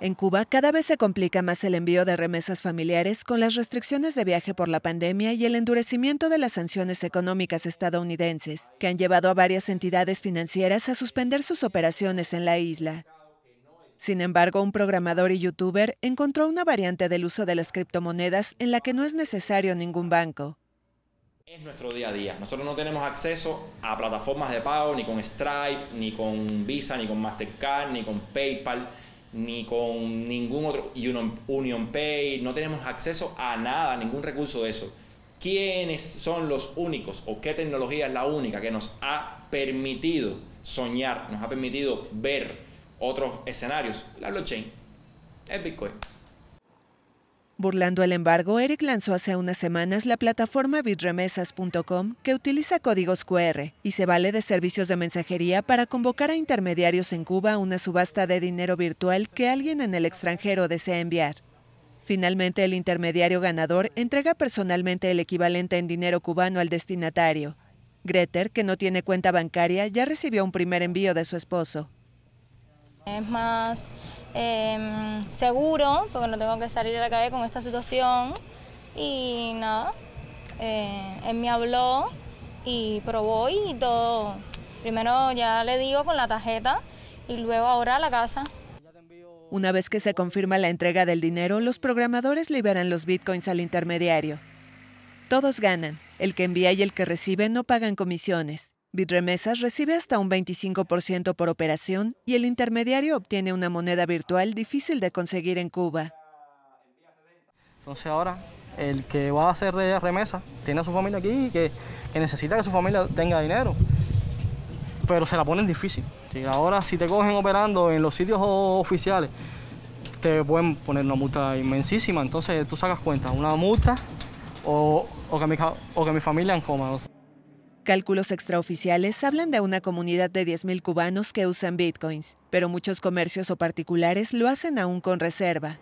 En Cuba cada vez se complica más el envío de remesas familiares con las restricciones de viaje por la pandemia y el endurecimiento de las sanciones económicas estadounidenses, que han llevado a varias entidades financieras a suspender sus operaciones en la isla. Sin embargo, un programador y youtuber encontró una variante del uso de las criptomonedas en la que no es necesario ningún banco. Es nuestro día a día. Nosotros no tenemos acceso a plataformas de pago, ni con Stripe, ni con Visa, ni con Mastercard, ni con PayPal ni con ningún otro Union, Pay, no tenemos acceso a nada, ningún recurso de eso. ¿Quiénes son los únicos o qué tecnología es la única que nos ha permitido soñar, nos ha permitido ver otros escenarios? La blockchain, el Bitcoin. Burlando el embargo, Eric lanzó hace unas semanas la plataforma bitremesas.com que utiliza códigos QR y se vale de servicios de mensajería para convocar a intermediarios en Cuba a una subasta de dinero virtual que alguien en el extranjero desea enviar. Finalmente, el intermediario ganador entrega personalmente el equivalente en dinero cubano al destinatario. Greter, que no tiene cuenta bancaria, ya recibió un primer envío de su esposo. Es más em, seguro, porque no tengo que salir a la calle con esta situación. Y nada, eh, él me habló y probó y todo. Primero ya le digo con la tarjeta y luego ahora a la casa. Una vez que se confirma la entrega del dinero, los programadores liberan los bitcoins al intermediario. Todos ganan, el que envía y el que recibe no pagan comisiones. Bitremesas recibe hasta un 25% por operación y el intermediario obtiene una moneda virtual difícil de conseguir en Cuba. Entonces ahora el que va a hacer remesa tiene a su familia aquí y que, necesita que su familia tenga dinero, pero se la ponen difícil. Ahora si te cogen operando en los sitios oficiales, te pueden poner una multa inmensísima, entonces tú sacas cuenta, una multa o, o, que, mi, o que mi familia en coma. Cálculos extraoficiales hablan de una comunidad de 10.000 cubanos que usan bitcoins, pero muchos comercios o particulares lo hacen aún con reserva.